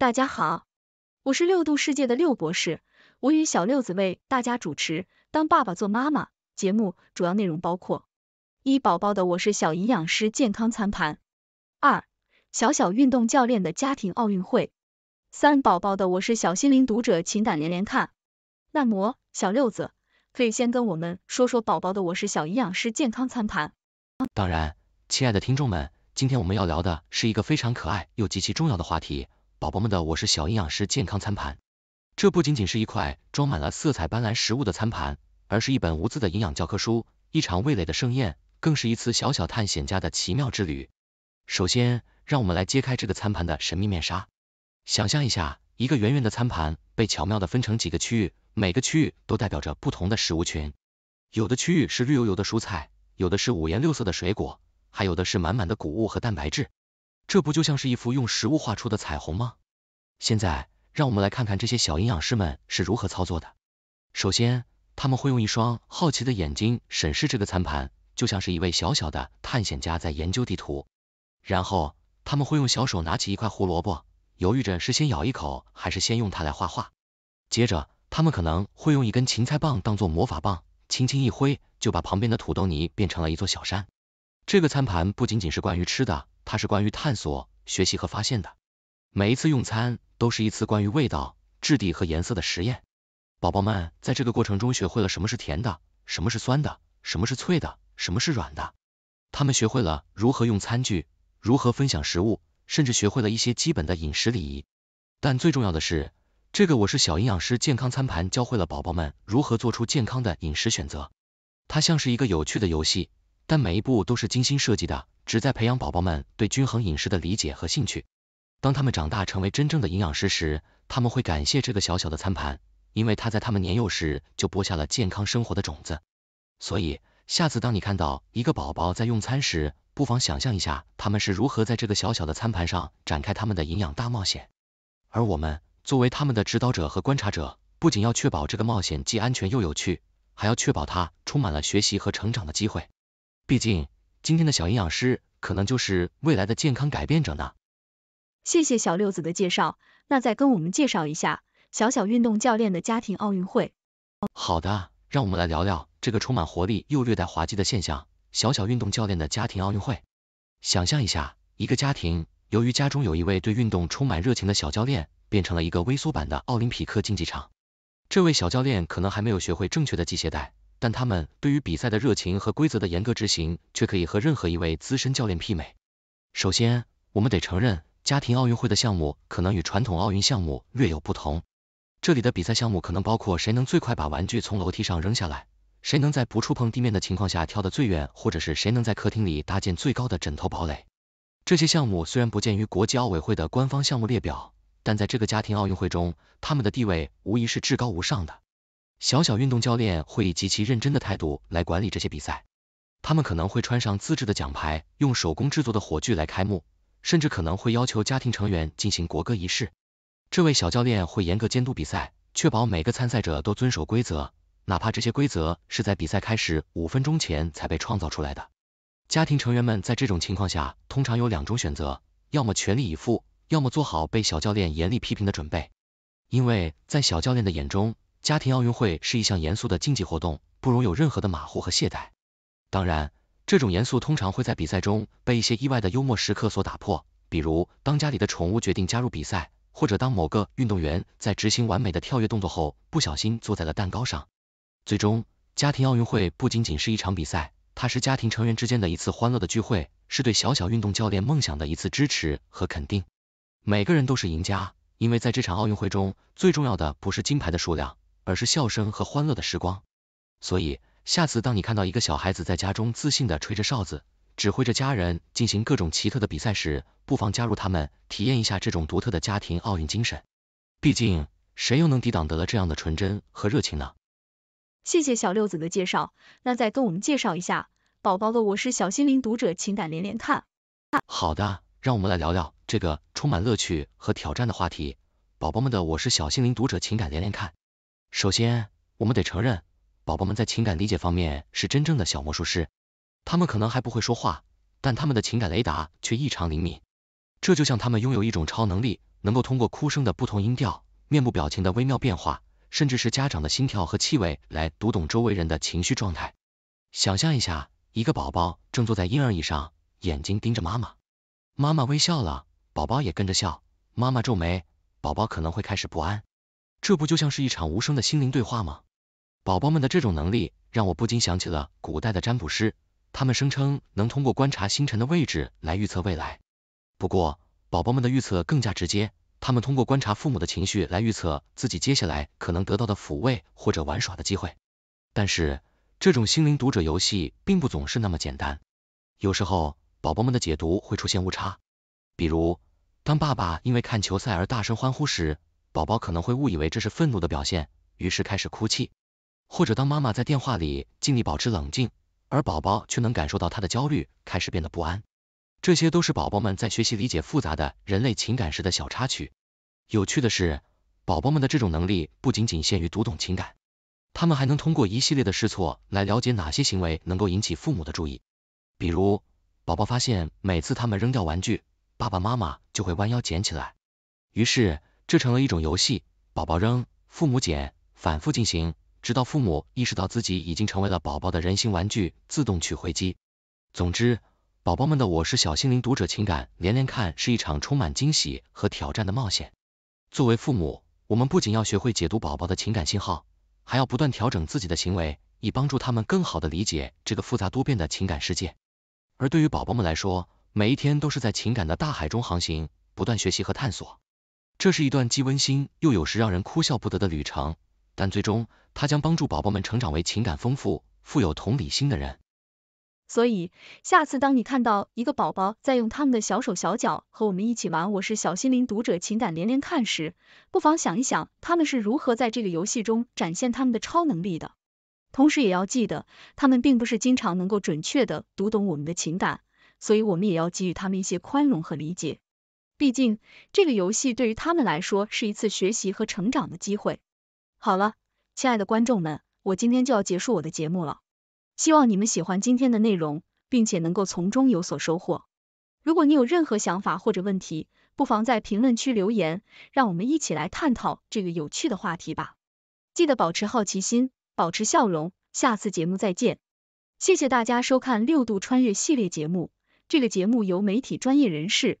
大家好，我是六度世界的六博士，我与小六子为大家主持《当爸爸做妈妈》节目，主要内容包括：一、宝宝的我是小营养师健康餐盘；二、小小运动教练的家庭奥运会；三、宝宝的我是小心灵读者情感连连看。那么，小六子可以先跟我们说说宝宝的我是小营养师健康餐盘。当然，亲爱的听众们，今天我们要聊的是一个非常可爱又极其重要的话题。宝宝们的，我是小营养师健康餐盘。这不仅仅是一块装满了色彩斑斓食物的餐盘，而是一本无字的营养教科书，一场味蕾的盛宴，更是一次小小探险家的奇妙之旅。首先，让我们来揭开这个餐盘的神秘面纱。想象一下，一个圆圆的餐盘被巧妙的分成几个区域，每个区域都代表着不同的食物群。有的区域是绿油油的蔬菜，有的是五颜六色的水果，还有的是满满的谷物和蛋白质。这不就像是一幅用食物画出的彩虹吗？现在，让我们来看看这些小营养师们是如何操作的。首先，他们会用一双好奇的眼睛审视这个餐盘，就像是一位小小的探险家在研究地图。然后，他们会用小手拿起一块胡萝卜，犹豫着是先咬一口，还是先用它来画画。接着，他们可能会用一根芹菜棒当做魔法棒，轻轻一挥，就把旁边的土豆泥变成了一座小山。这个餐盘不仅仅是关于吃的。它是关于探索、学习和发现的。每一次用餐都是一次关于味道、质地和颜色的实验。宝宝们在这个过程中学会了什么是甜的，什么是酸的，什么是脆的，什么是软的。他们学会了如何用餐具，如何分享食物，甚至学会了一些基本的饮食礼仪。但最重要的是，这个我是小营养师健康餐盘教会了宝宝们如何做出健康的饮食选择。它像是一个有趣的游戏。但每一步都是精心设计的，旨在培养宝宝们对均衡饮食的理解和兴趣。当他们长大成为真正的营养师时，他们会感谢这个小小的餐盘，因为他在他们年幼时就播下了健康生活的种子。所以，下次当你看到一个宝宝在用餐时，不妨想象一下他们是如何在这个小小的餐盘上展开他们的营养大冒险。而我们作为他们的指导者和观察者，不仅要确保这个冒险既安全又有趣，还要确保它充满了学习和成长的机会。毕竟，今天的小营养师可能就是未来的健康改变者呢。谢谢小六子的介绍，那再跟我们介绍一下小小运动教练的家庭奥运会。好的，让我们来聊聊这个充满活力又略带滑稽的现象——小小运动教练的家庭奥运会。想象一下，一个家庭由于家中有一位对运动充满热情的小教练，变成了一个微缩版的奥林匹克竞技场。这位小教练可能还没有学会正确的系鞋带。但他们对于比赛的热情和规则的严格执行，却可以和任何一位资深教练媲美。首先，我们得承认，家庭奥运会的项目可能与传统奥运项目略有不同。这里的比赛项目可能包括谁能最快把玩具从楼梯上扔下来，谁能在不触碰地面的情况下跳得最远，或者是谁能在客厅里搭建最高的枕头堡垒。这些项目虽然不见于国际奥委会的官方项目列表，但在这个家庭奥运会中，他们的地位无疑是至高无上的。小小运动教练会以极其认真的态度来管理这些比赛，他们可能会穿上自制的奖牌，用手工制作的火炬来开幕，甚至可能会要求家庭成员进行国歌仪式。这位小教练会严格监督比赛，确保每个参赛者都遵守规则，哪怕这些规则是在比赛开始五分钟前才被创造出来的。家庭成员们在这种情况下通常有两种选择：要么全力以赴，要么做好被小教练严厉批评的准备，因为在小教练的眼中。家庭奥运会是一项严肃的竞技活动，不容有任何的马虎和懈怠。当然，这种严肃通常会在比赛中被一些意外的幽默时刻所打破，比如当家里的宠物决定加入比赛，或者当某个运动员在执行完美的跳跃动作后不小心坐在了蛋糕上。最终，家庭奥运会不仅仅是一场比赛，它是家庭成员之间的一次欢乐的聚会，是对小小运动教练梦想的一次支持和肯定。每个人都是赢家，因为在这场奥运会中，最重要的不是金牌的数量。而是笑声和欢乐的时光，所以下次当你看到一个小孩子在家中自信的吹着哨子，指挥着家人进行各种奇特的比赛时，不妨加入他们，体验一下这种独特的家庭奥运精神。毕竟，谁又能抵挡得了这样的纯真和热情呢？谢谢小六子的介绍，那再跟我们介绍一下宝宝的我是小心灵读者情感连连看。好的，让我们来聊聊这个充满乐趣和挑战的话题，宝宝们的我是小心灵读者情感连连看。首先，我们得承认，宝宝们在情感理解方面是真正的小魔术师。他们可能还不会说话，但他们的情感雷达却异常灵敏。这就像他们拥有一种超能力，能够通过哭声的不同音调、面部表情的微妙变化，甚至是家长的心跳和气味，来读懂周围人的情绪状态。想象一下，一个宝宝正坐在婴儿椅上，眼睛盯着妈妈。妈妈微笑了，宝宝也跟着笑；妈妈皱眉，宝宝可能会开始不安。这不就像是一场无声的心灵对话吗？宝宝们的这种能力，让我不禁想起了古代的占卜师，他们声称能通过观察星辰的位置来预测未来。不过，宝宝们的预测更加直接，他们通过观察父母的情绪来预测自己接下来可能得到的抚慰或者玩耍的机会。但是，这种心灵读者游戏并不总是那么简单，有时候宝宝们的解读会出现误差。比如，当爸爸因为看球赛而大声欢呼时，宝宝可能会误以为这是愤怒的表现，于是开始哭泣；或者当妈妈在电话里尽力保持冷静，而宝宝却能感受到她的焦虑，开始变得不安。这些都是宝宝们在学习理解复杂的人类情感时的小插曲。有趣的是，宝宝们的这种能力不仅仅限于读懂情感，他们还能通过一系列的试错来了解哪些行为能够引起父母的注意。比如，宝宝发现每次他们扔掉玩具，爸爸妈妈就会弯腰捡起来，于是。这成了一种游戏，宝宝扔，父母捡，反复进行，直到父母意识到自己已经成为了宝宝的人形玩具自动取回机。总之，宝宝们的《我是小心灵》读者情感连连看是一场充满惊喜和挑战的冒险。作为父母，我们不仅要学会解读宝宝的情感信号，还要不断调整自己的行为，以帮助他们更好的理解这个复杂多变的情感世界。而对于宝宝们来说，每一天都是在情感的大海中航行，不断学习和探索。这是一段既温馨又有时让人哭笑不得的旅程，但最终，它将帮助宝宝们成长为情感丰富、富有同理心的人。所以，下次当你看到一个宝宝在用他们的小手小脚和我们一起玩《我是小心灵读者情感连连看》时，不妨想一想，他们是如何在这个游戏中展现他们的超能力的。同时，也要记得，他们并不是经常能够准确的读懂我们的情感，所以我们也要给予他们一些宽容和理解。毕竟，这个游戏对于他们来说是一次学习和成长的机会。好了，亲爱的观众们，我今天就要结束我的节目了。希望你们喜欢今天的内容，并且能够从中有所收获。如果你有任何想法或者问题，不妨在评论区留言，让我们一起来探讨这个有趣的话题吧。记得保持好奇心，保持笑容。下次节目再见。谢谢大家收看六度穿越系列节目。这个节目由媒体专业人士。